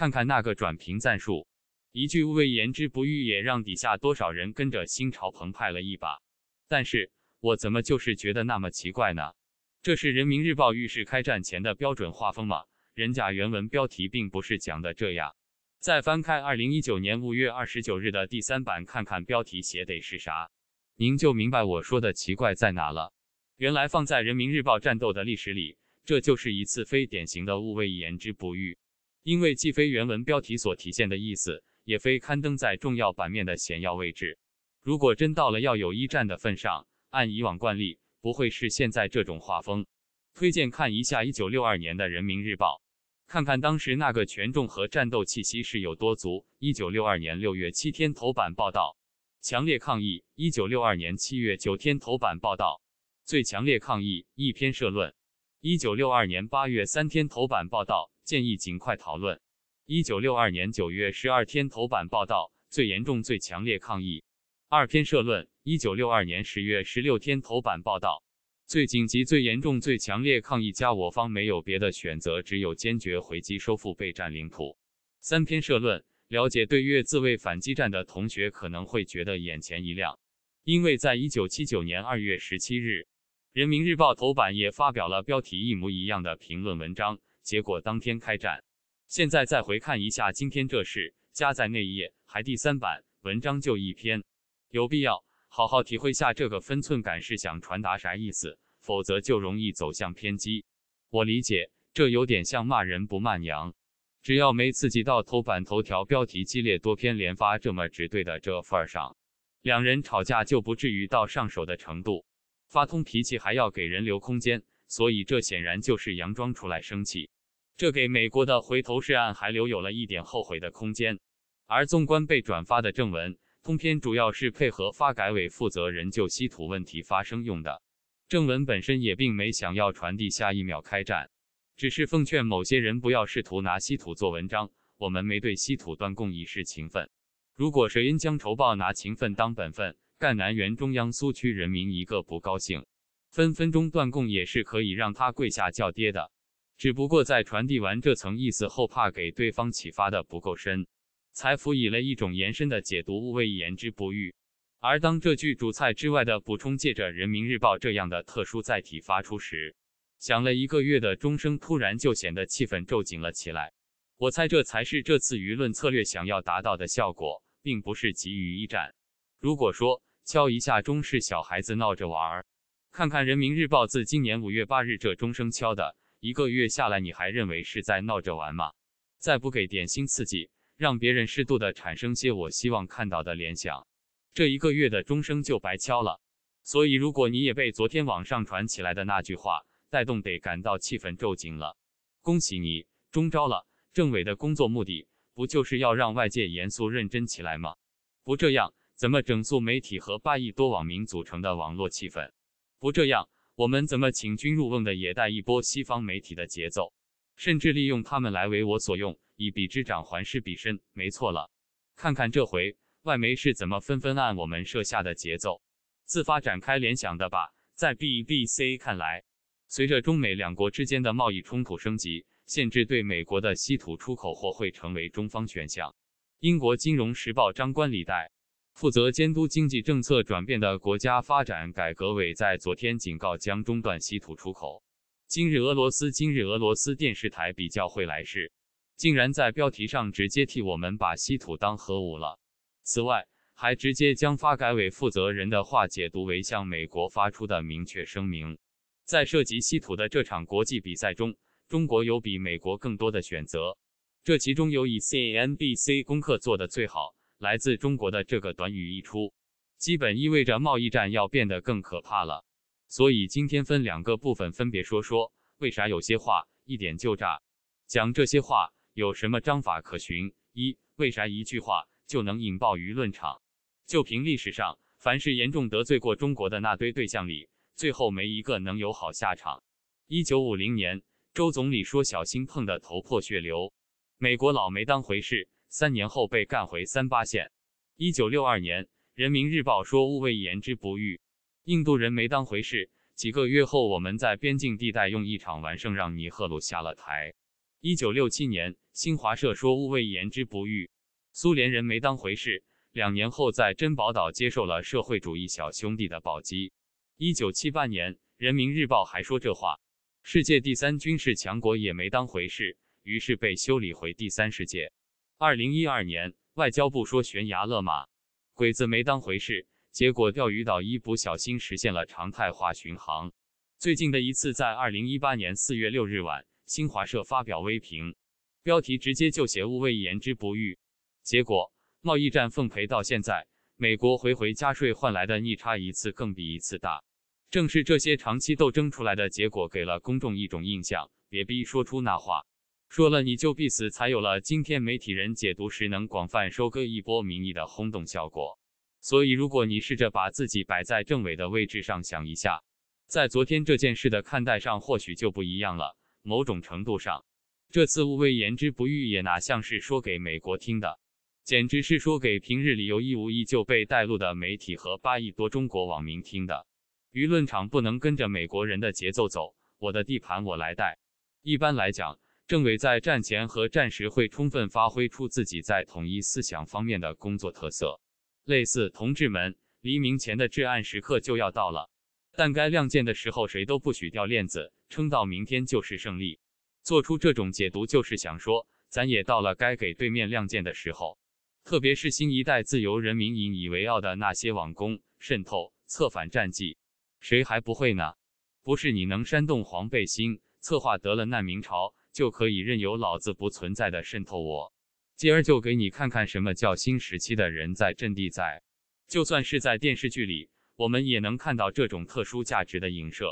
看看那个转评赞数，一句“勿谓言之不预”也让底下多少人跟着心潮澎湃了一把。但是我怎么就是觉得那么奇怪呢？这是人民日报预示开战前的标准画风吗？人家原文标题并不是讲的这样。再翻开二零一九年五月二十九日的第三版，看看标题写的是啥，您就明白我说的奇怪在哪了。原来放在人民日报战斗的历史里，这就是一次非典型的“勿谓言之不预”。因为既非原文标题所体现的意思，也非刊登在重要版面的显要位置。如果真到了要有一战的份上，按以往惯例，不会是现在这种画风。推荐看一下一九六二年的《人民日报》，看看当时那个权重和战斗气息是有多足。一九六二年六月七天头版报道：强烈抗议。一九六二年七月九天头版报道：最强烈抗议一篇社论。一九六二年八月三天头版报道。建议尽快讨论。一九六二年九月十二天头版报道最严重、最强烈抗议。二篇社论。一九六二年十月十六天头版报道最紧急、最严重、最强烈抗议加我方没有别的选择，只有坚决回击收复被占领土。三篇社论。了解对越自卫反击战的同学可能会觉得眼前一亮，因为在一九七九年二月十七日，《人民日报》头版也发表了标题一模一样的评论文章。结果当天开战，现在再回看一下今天这事，加在内页还第三版，文章就一篇，有必要好好体会下这个分寸感是想传达啥意思，否则就容易走向偏激。我理解这有点像骂人不骂娘，只要没刺激到头版头条标题激烈多篇连发这么直对的这份儿上，两人吵架就不至于到上手的程度，发通脾气还要给人留空间，所以这显然就是佯装出来生气。这给美国的回头是岸还留有了一点后悔的空间。而纵观被转发的正文，通篇主要是配合发改委负责人就稀土问题发声用的。正文本身也并没想要传递下一秒开战，只是奉劝某些人不要试图拿稀土做文章。我们没对稀土断供以示情分，如果谁因将仇报拿情分当本分，赣南原中央苏区人民一个不高兴，分分钟断供也是可以让他跪下叫爹的。只不过在传递完这层意思后，怕给对方启发的不够深，才辅以了一种延伸的解读，为言之不欲。而当这句主菜之外的补充，借着《人民日报》这样的特殊载体发出时，响了一个月的钟声突然就显得气氛骤紧了起来。我猜这才是这次舆论策略想要达到的效果，并不是急于一战。如果说敲一下钟是小孩子闹着玩儿，看看《人民日报》自今年五月八日这钟声敲的。一个月下来，你还认为是在闹着玩吗？再不给点新刺激，让别人适度的产生些我希望看到的联想，这一个月的钟声就白敲了。所以，如果你也被昨天网上传起来的那句话带动得感到气氛骤紧了，恭喜你中招了。政委的工作目的不就是要让外界严肃认真起来吗？不这样怎么整肃媒体和八亿多网民组成的网络气氛？不这样。我们怎么请君入瓮的也带一波西方媒体的节奏，甚至利用他们来为我所用，以彼之长还施彼身，没错了。看看这回外媒是怎么纷纷按我们设下的节奏自发展开联想的吧。在 BBC 看来，随着中美两国之间的贸易冲突升级，限制对美国的稀土出口或会成为中方选项。英国《金融时报》张冠李戴。负责监督经济政策转变的国家发展改革委在昨天警告将中断稀土出口。今日俄罗斯今日俄罗斯电视台比较会来事，竟然在标题上直接替我们把稀土当核武了。此外，还直接将发改委负责人的话解读为向美国发出的明确声明。在涉及稀土的这场国际比赛中，中国有比美国更多的选择，这其中有以 CNBC 功课做的最好。来自中国的这个短语一出，基本意味着贸易战要变得更可怕了。所以今天分两个部分，分别说说为啥有些话一点就炸，讲这些话有什么章法可循。一、为啥一句话就能引爆舆论场？就凭历史上凡是严重得罪过中国的那堆对象里，最后没一个能有好下场。一九五零年，周总理说小心碰的头破血流，美国佬没当回事。三年后被干回三八线。一九六二年，《人民日报》说：“勿谓言之不预。”印度人没当回事。几个月后，我们在边境地带用一场完胜让尼赫鲁下了台。一九六七年，《新华社》说：“勿谓言之不预。”苏联人没当回事。两年后，在珍宝岛接受了社会主义小兄弟的暴击。一九七八年，《人民日报》还说这话。世界第三军事强国也没当回事，于是被修理回第三世界。二零一二年，外交部说悬崖勒马，鬼子没当回事，结果钓鱼岛一不小心实现了常态化巡航。最近的一次在二零一八年四月六日晚，新华社发表微评，标题直接就写“勿谓言之不预”。结果贸易战奉陪到现在，美国回回加税换来的逆差一次更比一次大。正是这些长期斗争出来的结果，给了公众一种印象：别逼说出那话。说了你就必死，才有了今天媒体人解读时能广泛收割一波民意的轰动效果。所以，如果你试着把自己摆在政委的位置上想一下，在昨天这件事的看待上，或许就不一样了。某种程度上，这次无谓言之不欲也哪像是说给美国听的，简直是说给平日里有意无意就被带路的媒体和八亿多中国网民听的。舆论场不能跟着美国人的节奏走，我的地盘我来带。一般来讲。政委在战前和战时会充分发挥出自己在统一思想方面的工作特色。类似同志们，黎明前的至暗时刻就要到了，但该亮剑的时候，谁都不许掉链子，撑到明天就是胜利。做出这种解读，就是想说咱也到了该给对面亮剑的时候。特别是新一代自由人民引以为傲的那些网攻、渗透、策反战绩，谁还不会呢？不是你能煽动黄背心，策划得了难民潮。就可以任由老子不存在的渗透我，继而就给你看看什么叫新时期的人在阵地在。就算是在电视剧里，我们也能看到这种特殊价值的影射。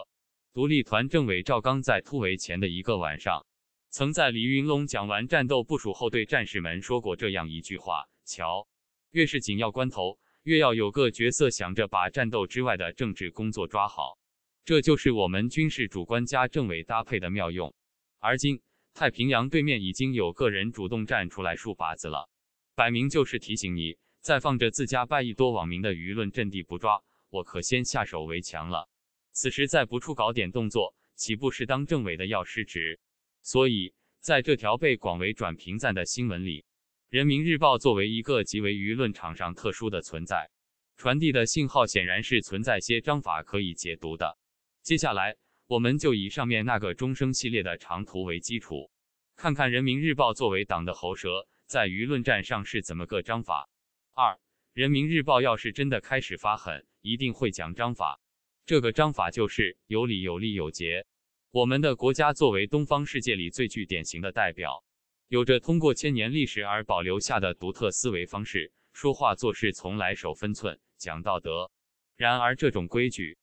独立团政委赵刚在突围前的一个晚上，曾在李云龙讲完战斗部署后，对战士们说过这样一句话：“瞧，越是紧要关头，越要有个角色想着把战斗之外的政治工作抓好。这就是我们军事主官加政委搭配的妙用。”而今，太平洋对面已经有个人主动站出来竖靶子了，摆明就是提醒你，再放着自家败亿多网民的舆论阵地不抓，我可先下手为强了。此时再不出搞点动作，岂不是当政委的要失职？所以，在这条被广为转评赞的新闻里，《人民日报》作为一个极为舆论场上特殊的存在，传递的信号显然是存在些章法可以解读的。接下来。我们就以上面那个钟声系列的长图为基础，看看《人民日报》作为党的喉舌，在舆论战上是怎么个章法。二，《人民日报》要是真的开始发狠，一定会讲章法。这个章法就是有理有利有节。我们的国家作为东方世界里最具典型的代表，有着通过千年历史而保留下的独特思维方式，说话做事从来守分寸、讲道德。然而，这种规矩。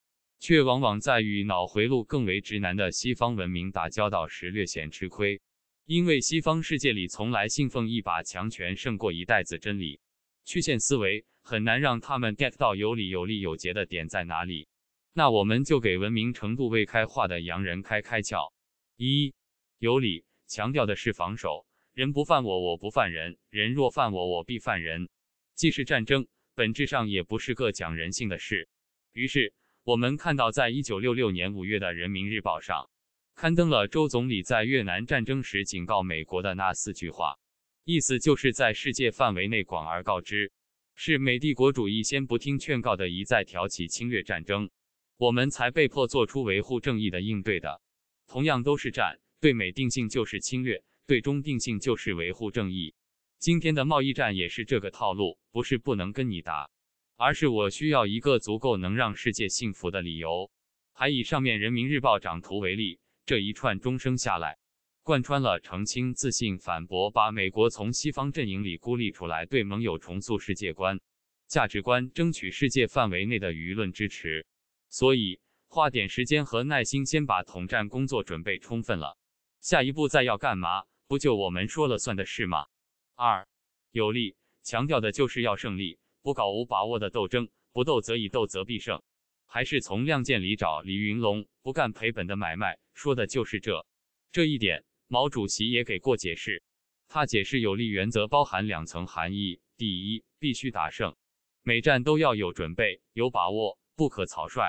却往往在与脑回路更为直男的西方文明打交道时略显吃亏，因为西方世界里从来信奉一把强权胜过一袋子真理，曲线思维很难让他们 get 到有理有利有节的点在哪里。那我们就给文明程度未开化的洋人开开窍：一有理，强调的是防守，人不犯我，我不犯人；人若犯我，我必犯人。既是战争，本质上也不是个讲人性的事。于是。我们看到，在一九六六年五月的《人民日报》上，刊登了周总理在越南战争时警告美国的那四句话，意思就是在世界范围内广而告之，是美帝国主义先不听劝告的一再挑起侵略战争，我们才被迫做出维护正义的应对的。同样都是战，对美定性就是侵略，对中定性就是维护正义。今天的贸易战也是这个套路，不是不能跟你打。而是我需要一个足够能让世界幸福的理由。还以上面《人民日报》长图为例，这一串钟声下来，贯穿了澄清、自信、反驳，把美国从西方阵营里孤立出来，对盟友重塑世界观、价值观，争取世界范围内的舆论支持。所以，花点时间和耐心，先把统战工作准备充分了，下一步再要干嘛？不就我们说了算的事吗？二，有力强调的就是要胜利。不搞无把握的斗争，不斗则已，斗则必胜。还是从《亮剑》里找李云龙，不干赔本的买卖，说的就是这这一点。毛主席也给过解释，他解释有利原则包含两层含义：第一，必须打胜，每战都要有准备、有把握，不可草率；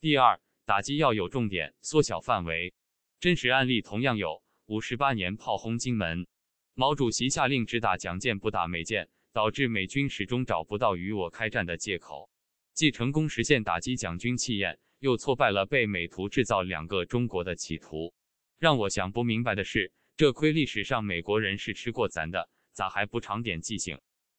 第二，打击要有重点，缩小范围。真实案例同样有，五十八年炮轰金门，毛主席下令只打蒋舰，不打美舰。导致美军始终找不到与我开战的借口，既成功实现打击蒋军气焰，又挫败了被美图制造两个中国的企图。让我想不明白的是，这亏历史上美国人是吃过咱的，咋还不长点记性？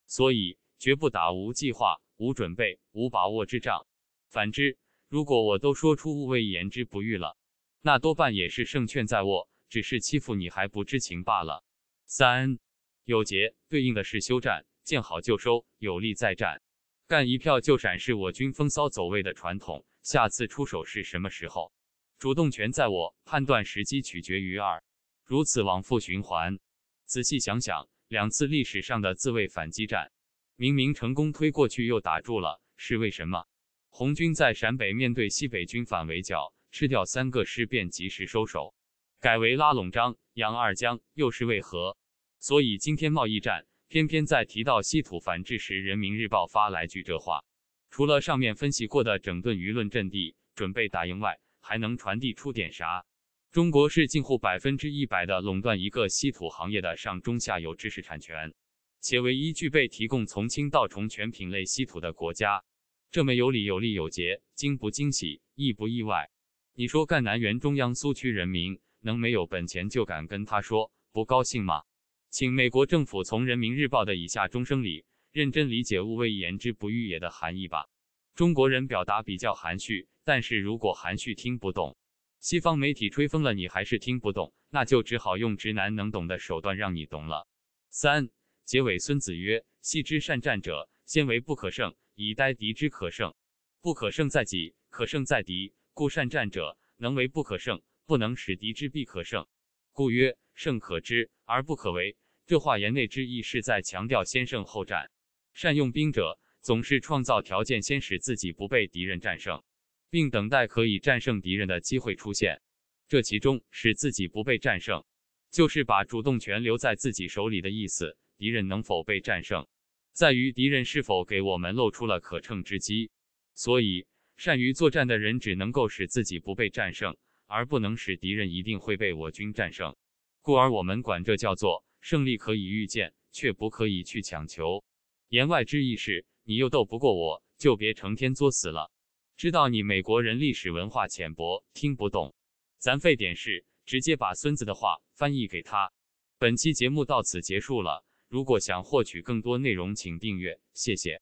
所以绝不打无计划、无准备、无把握之仗。反之，如果我都说出勿谓言之不预了，那多半也是胜券在握，只是欺负你还不知情罢了。三有结对应的是休战。见好就收，有利再战，干一票就闪，是我军风骚走位的传统。下次出手是什么时候？主动权在我，判断时机取决于二。如此往复循环，仔细想想，两次历史上的自卫反击战，明明成功推过去又打住了，是为什么？红军在陕北面对西北军反围剿，吃掉三个师便及时收手，改为拉拢张杨二江，又是为何？所以今天贸易战。偏偏在提到稀土反制时，《人民日报》发来句这话：除了上面分析过的整顿舆论阵地、准备打赢外，还能传递出点啥？中国是近乎百分之一百的垄断一个稀土行业的上中下游知识产权，且唯一具备提供从轻到重全品类稀土的国家。这么有理有利有节，惊不惊喜，意不意外？你说赣南原中央苏区人民能没有本钱就敢跟他说不高兴吗？请美国政府从《人民日报》的以下中生里认真理解“勿谓言之不欲也”的含义吧。中国人表达比较含蓄，但是如果含蓄听不懂，西方媒体吹风了你还是听不懂，那就只好用直男能懂的手段让你懂了。三、结尾：孙子曰：“昔之善战者，先为不可胜，以待敌之可胜。不可胜在己，可胜在敌。故善战者，能为不可胜，不能使敌之必可胜。”故曰：“胜可知而不可为。”这话言内之意，是在强调先胜后战。善用兵者，总是创造条件，先使自己不被敌人战胜，并等待可以战胜敌人的机会出现。这其中，使自己不被战胜，就是把主动权留在自己手里的意思。敌人能否被战胜，在于敌人是否给我们露出了可乘之机。所以，善于作战的人，只能够使自己不被战胜。而不能使敌人一定会被我军战胜，故而我们管这叫做胜利可以预见，却不可以去强求。言外之意是，你又斗不过我，就别成天作死了。知道你美国人历史文化浅薄，听不懂，咱费点事，直接把孙子的话翻译给他。本期节目到此结束了，如果想获取更多内容，请订阅，谢谢。